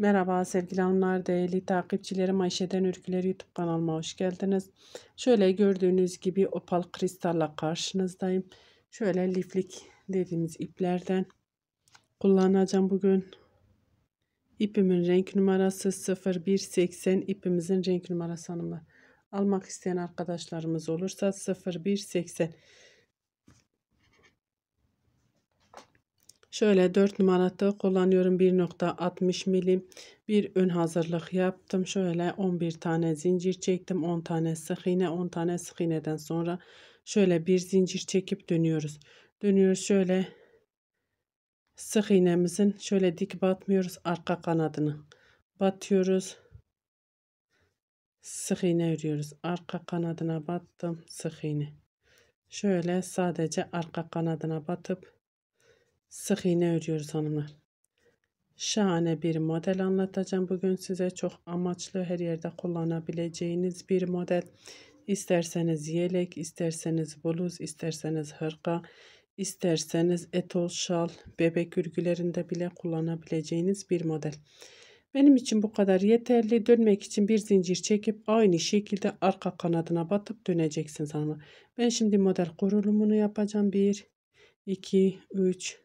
Merhaba sevgili hanımlar, değerli takipçilerim Ayşe'den Ürküler YouTube kanalıma hoş geldiniz. Şöyle gördüğünüz gibi opal kristalla karşınızdayım. Şöyle liflik dediğimiz iplerden kullanacağım bugün. İpimin renk numarası 0180 İpimizin renk numarası hanımlar. Almak isteyen arkadaşlarımız olursa 0180 Şöyle 4 numaralı kullanıyorum 1.60 milim bir ön hazırlık yaptım. Şöyle 11 tane zincir çektim. 10 tane sık iğne 10 tane sık iğneden sonra şöyle bir zincir çekip dönüyoruz. Dönüyoruz şöyle sık iğnemizin şöyle dik batmıyoruz arka kanadını batıyoruz. Sık iğne örüyoruz. Arka kanadına battım sık iğne. Şöyle sadece arka kanadına batıp Sık iğne örüyoruz hanımlar. Şahane bir model anlatacağım bugün size. Çok amaçlı her yerde kullanabileceğiniz bir model. İsterseniz yelek, isterseniz bluz, isterseniz hırka, isterseniz etol, şal, bebek örgülerinde bile kullanabileceğiniz bir model. Benim için bu kadar yeterli. Dönmek için bir zincir çekip aynı şekilde arka kanadına batıp döneceksiniz hanımlar. Ben şimdi model kurulumunu yapacağım. 1, 2, 3,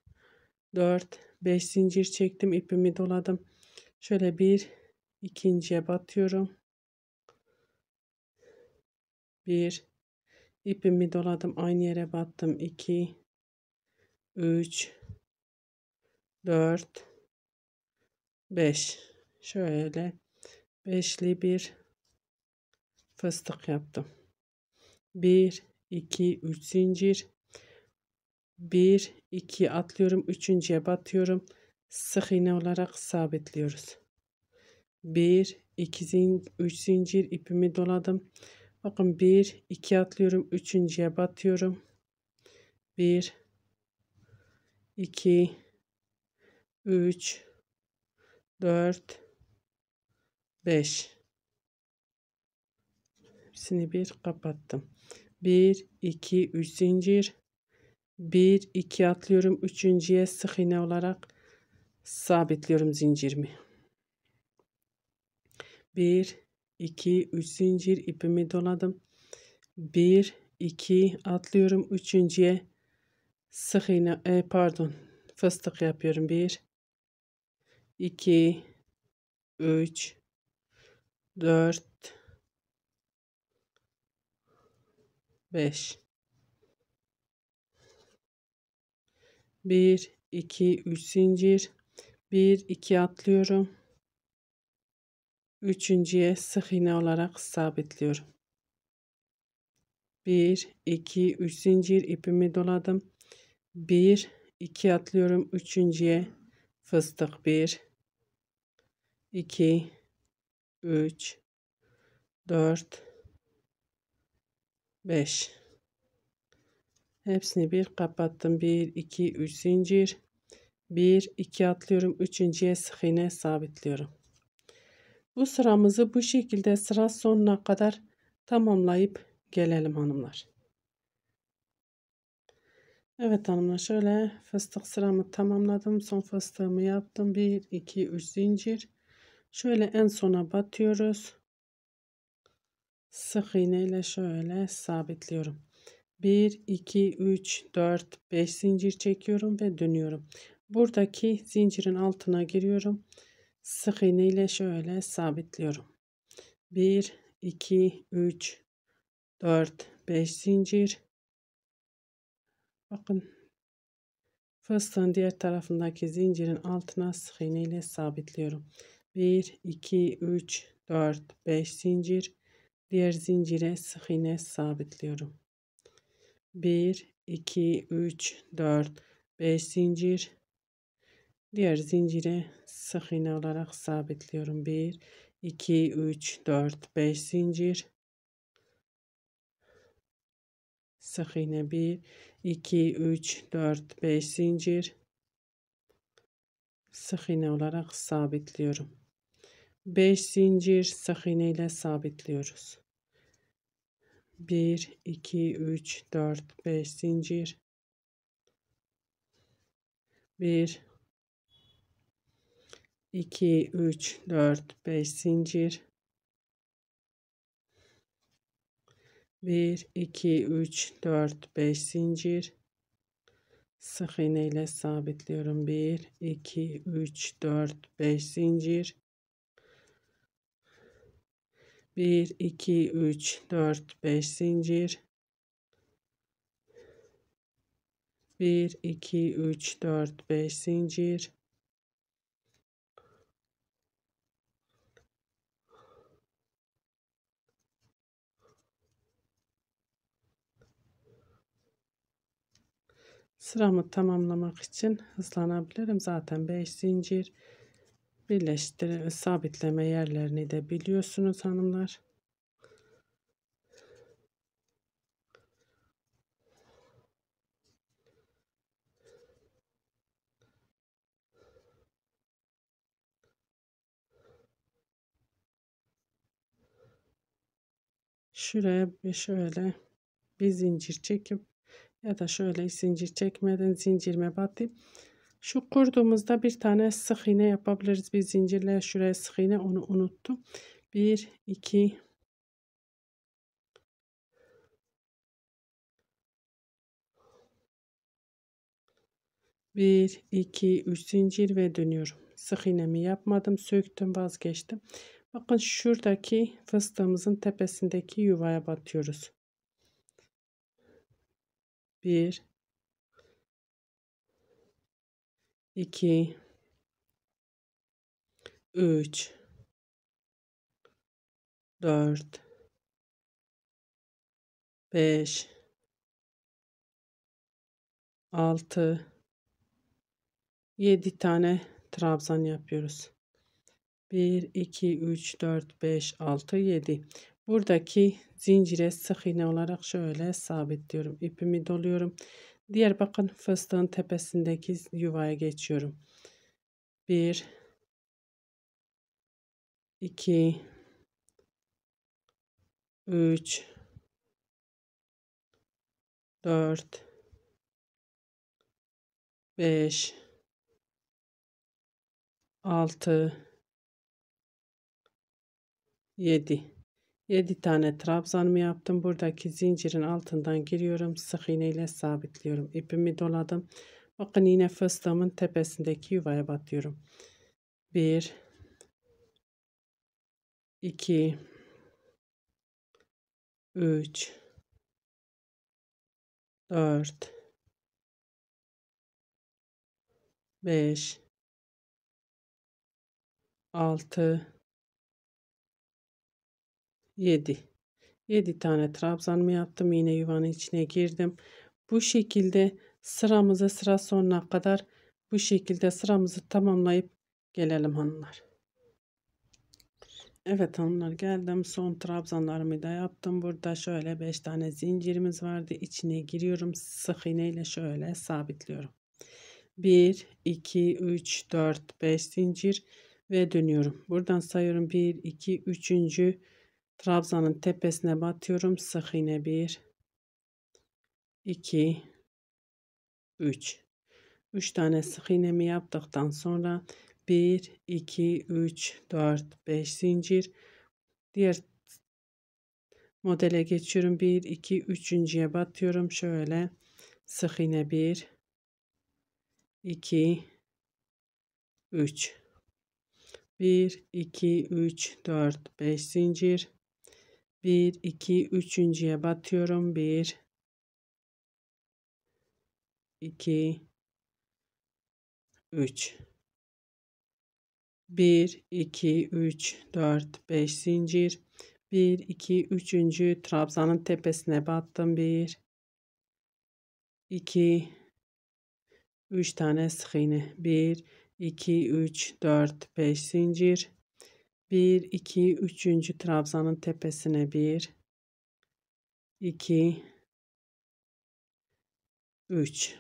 4, 5 zincir çektim. ipimi doladım. Şöyle bir ikinciye batıyorum. 1 ipimi doladım. Aynı yere battım. 2 3 4 5 şöyle beşli bir fıstık yaptım. 1 2 3 zincir 1 2 atlıyorum. Üçüncüye batıyorum. Sık iğne olarak sabitliyoruz. 1, 2 zincir, 3 zincir ipimi doladım. Bakın 1, 2 atlıyorum. Üçüncüye batıyorum. 1, 2, 3, 4, 5. Hepsini bir kapattım. 1, 2, 3 zincir. 1 2 atlıyorum. Üçüncüye sık iğne olarak sabitliyorum zincirimi. 1 2 3 zincir ipimi doladım. 1 2 atlıyorum. Üçüncüye sık iğne e, pardon fıstık yapıyorum. 1 2 3 4 5 1 2 3 zincir 1 2 atlıyorum. Üçüncüye sık iğne olarak sabitliyorum. 1 2 3 zincir ipimi doladım. 1 2 atlıyorum. Üçüncüye fıstık 1 2 3 4 5 Hepsini bir kapattım. 1, 2, 3 zincir. 1, 2 atlıyorum. Üçüncüye sık iğne sabitliyorum. Bu sıramızı bu şekilde sıra sonuna kadar tamamlayıp gelelim hanımlar. Evet hanımlar şöyle fıstık sıramı tamamladım. Son fıstığımı yaptım. 1, 2, 3 zincir. Şöyle en sona batıyoruz. Sık iğne ile şöyle sabitliyorum. 1, 2, 3, 4, 5 zincir çekiyorum ve dönüyorum. Buradaki zincirin altına giriyorum. Sık iğne ile şöyle sabitliyorum. 1, 2, 3, 4, 5 zincir. Bakın fıstığın diğer tarafındaki zincirin altına sık iğne ile sabitliyorum. 1, 2, 3, 4, 5 zincir. Diğer zincire sık iğne sabitliyorum. 1 2 3 4 5 zincir diğer zincire sık iğne olarak sabitliyorum 1 2 3 4 5 zincir sık iğne 1 2 3 4 5 zincir sık iğne olarak sabitliyorum 5 zincir sık iğne ile sabitliyoruz 1, 2, 3, 4, 5 zincir. 1, 2, 3, 4, 5 zincir. 1, 2, 3, 4, 5 zincir. Sık iğne ile sabitliyorum. 1, 2, 3, 4, 5 zincir. 1 2 3 4 5 zincir 1 2 3 4 5 zincir 3 sıramı tamamlamak için hızlanabilirim zaten 5 zincir birleştirme sabitleme yerlerini de biliyorsunuz hanımlar. Şuraya şöyle bir zincir çekip ya da şöyle zincir çekmeden zincirime batıp şu kurduğumuzda bir tane sık iğne yapabiliriz. Bir zincirle şuraya sık iğne onu unuttum. 1, 2, 1, 2, 3 zincir ve dönüyorum. Sık iğnemi yapmadım, söktüm, vazgeçtim. Bakın şuradaki fıstığımızın tepesindeki yuvaya batıyoruz. 1, 2 3 4 5 6 7 tane trabzan yapıyoruz. 1 2 3 4 5 6 7 buradaki zincire sık iğne olarak şöyle sabitliyorum ipimi doluyorum Diğer bakın fıstığın tepesindeki yuvaya geçiyorum. 1 2 3 4 5 6 7 7 tane trabzanımı yaptım. Buradaki zincirin altından giriyorum. Sık iğne ile sabitliyorum. İpimi doladım. Bakın yine fıstığımın tepesindeki yuvaya batıyorum. 1 2 3 4 5 6 7 7 tane trabzanımı yaptım yine yuvanın içine girdim bu şekilde sıramızı sıra sonuna kadar bu şekilde sıramızı tamamlayıp gelelim hanımlar Evet hanımlar geldim son trabzanlarımı da yaptım burada şöyle 5 tane zincirimiz vardı içine giriyorum sık iğne ile şöyle sabitliyorum 1 2 3 4 5 zincir ve dönüyorum buradan sayıyorum 1 2 3. Trabzanın tepesine batıyorum. Sık iğne 1 2 3 3 tane sık iğnemi yaptıktan sonra 1 2 3 4 5 zincir diğer modele geçiyorum 1 2 3.ye batıyorum şöyle sık iğne 1 2 3 1 2 3 4 5 zincir 1 2 üçüncüye batıyorum 1 2 3 1 2 3 4 5 zincir 1 2 üçüncü trabzanın tepesine battım 1 2 3 tane sık iğne 1 2 3 4 5 zincir 1, 2, 3. trabzanın tepesine 1, 2, 3.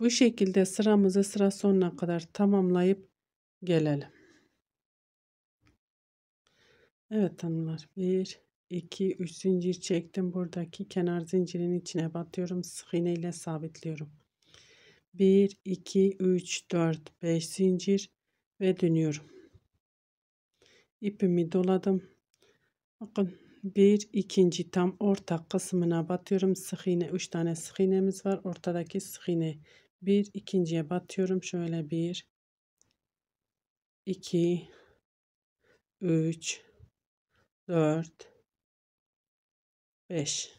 Bu şekilde sıramızı sıra sonuna kadar tamamlayıp gelelim. Evet hanımlar 1 2 3 zincir çektim. Buradaki kenar zincirin içine batıyorum. Sık iğne ile sabitliyorum. 1 2 3 4 5 zincir ve dönüyorum ipimi doladım. Bakın bir ikinci tam orta kısmına batıyorum. Sık iğne üç tane sık iğnemiz var. Ortadaki sık iğne bir ikinciye batıyorum. Şöyle bir iki üç dört beş.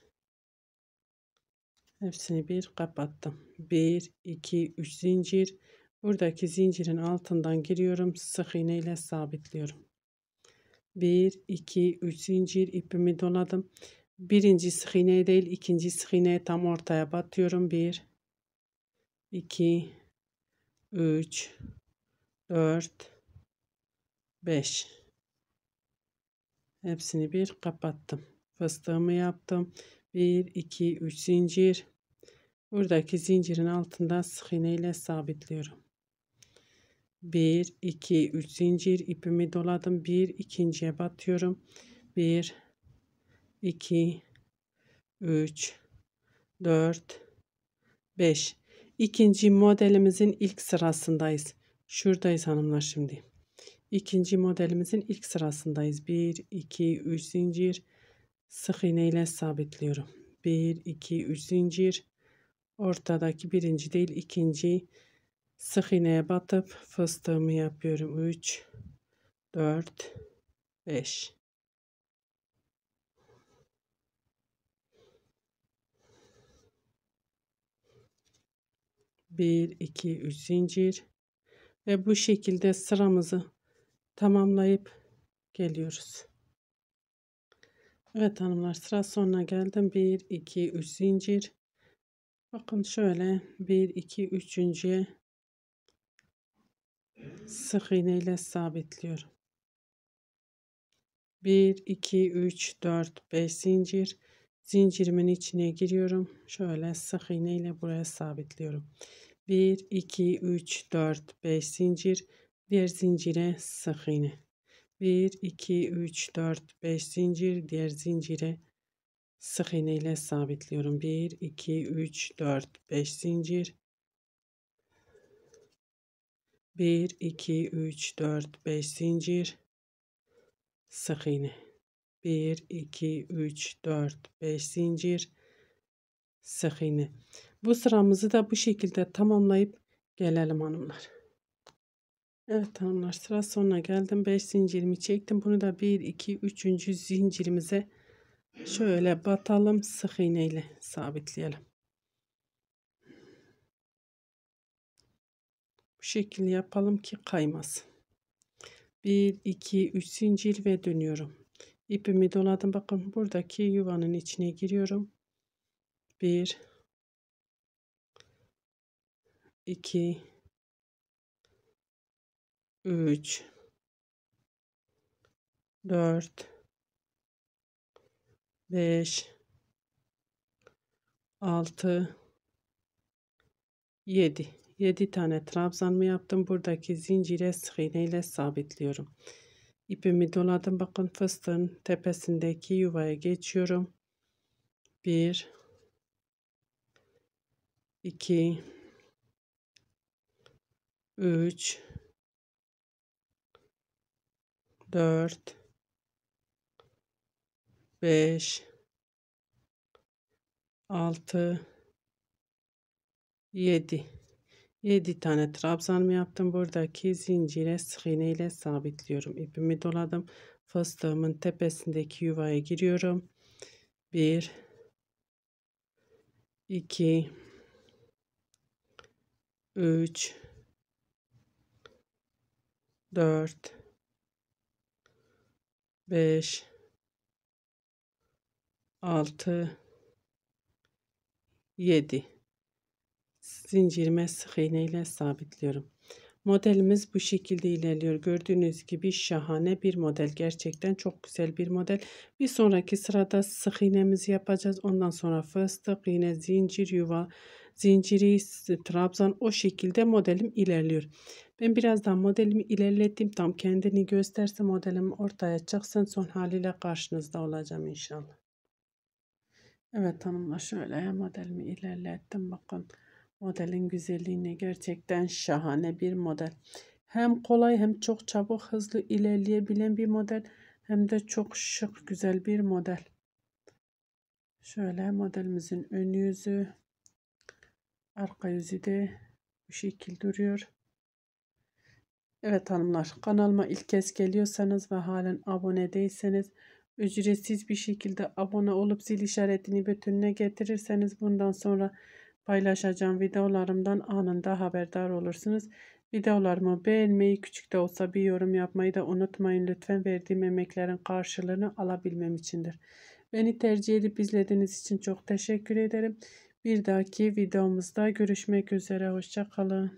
hepsini bir kapattım Bir iki üç zincir buradaki zincirin altından giriyorum sık iğne ile sabitliyorum 1 2 3 zincir ipimi donadım. Birinci sık iğne değil ikinci sık iğne tam ortaya batıyorum. 1 2 3 4 5 hepsini bir kapattım. Fıstığımı yaptım. 1 2 3 zincir. Buradaki zincirin altında sık iğne ile sabitliyorum. 1 2 3 zincir ipimi doladım. 1 ikinciye batıyorum. 1 2 3 4 5 İkinci modelimizin ilk sırasındayız. Şuradayız hanımlar şimdi. İkinci modelimizin ilk sırasındayız. 1 2 3 zincir sık iğne ile sabitliyorum. 1 2 3 zincir ortadaki birinci değil ikinci Sık iğneye batıp fıstığımı yapıyorum. 3, 4, 5. Bir, iki, üç zincir. Ve bu şekilde sıramızı tamamlayıp geliyoruz. Evet hanımlar sıra sonuna geldim. 1, 2, 3 zincir. Bakın şöyle 1, 2, 3 sık iğne ile sabitliyorum. 1 2 3 4 5 zincir zincirimin içine giriyorum. Şöyle sık iğne ile buraya sabitliyorum. 1 2 3 4 5 zincir diğer zincire sık iğne. 1 2 3 4 5 zincir diğer zincire sık iğne ile sabitliyorum. 1 2 3 4 5 zincir 1 2 3 4 5 zincir sık iğne 1 2 3 4 5 zincir sık iğne bu sıramızı da bu şekilde tamamlayıp gelelim hanımlar Evet hanımlar sıra sonuna geldim 5 zincirimi çektim bunu da 1 2 3. zincirimize şöyle batalım sık iğne ile sabitleyelim Bu şekilde yapalım ki kaymasın. 1, 2, 3 zincir ve dönüyorum. İpimi doladım. Bakın buradaki yuvanın içine giriyorum. 1, 2, 3, 4, 5, 6, 7. 7 tane trabzanımı yaptım. Buradaki zincire sık ile sabitliyorum. İpimi doladım. Bakın fıstığın tepesindeki yuvaya geçiyorum. 1 2 3 4 5 6 7 7 tane trabzanımı yaptım. Buradaki zincire sık ile sabitliyorum. İpimi doladım. Fıstığımın tepesindeki yuvaya giriyorum. 1 2 3 4 5 6 7 zincirime sık iğne ile sabitliyorum. Modelimiz bu şekilde ilerliyor. Gördüğünüz gibi şahane bir model. Gerçekten çok güzel bir model. Bir sonraki sırada sık iğnemizi yapacağız. Ondan sonra fıstık, iğne, zincir, yuva, zinciri, trabzan o şekilde modelim ilerliyor. Ben birazdan modelimi ilerlettim. Tam kendini gösterse modelim ortaya çıksın. Son haliyle karşınızda olacağım inşallah. Evet hanımlar şöyle modelimi ilerlettim. Bakın. Modelin güzelliğine gerçekten şahane bir model. Hem kolay hem çok çabuk hızlı ilerleyebilen bir model hem de çok şık güzel bir model. Şöyle modelimizin ön yüzü, arka yüzü de bu şekil duruyor. Evet hanımlar kanalıma ilk kez geliyorsanız ve halen abone değilseniz ücretsiz bir şekilde abone olup zil işaretini bütününe getirirseniz bundan sonra paylaşacağım videolarımdan anında haberdar olursunuz. Videolarımı beğenmeyi, küçük de olsa bir yorum yapmayı da unutmayın. Lütfen verdiğim emeklerin karşılığını alabilmem içindir. Beni tercih edip izlediğiniz için çok teşekkür ederim. Bir dahaki videomuzda görüşmek üzere. Hoşçakalın.